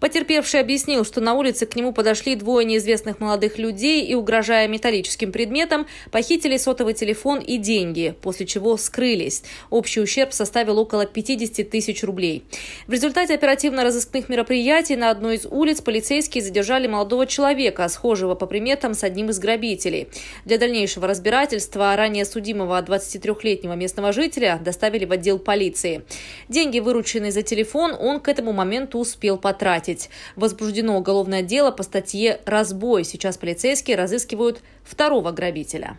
Потерпевший объяснил, что на улице к нему подошли двое неизвестных молодых людей и, угрожая металлическим предметом, похитили сотовый телефон и деньги, после чего скрылись. Общий ущерб составил около 50 тысяч рублей. В результате оперативно-розыскных мероприятий на одной из улиц полицейские задержали молодого человека, схожего по приметам с одним из грабителей. Для дальнейшего разбирательства ранее судимого 23-летнего местного жителя доставили в отдел полиции. Деньги, вырученные за телефон, он к этому моменту успел потратить. Катить. Возбуждено уголовное дело по статье «Разбой». Сейчас полицейские разыскивают второго грабителя.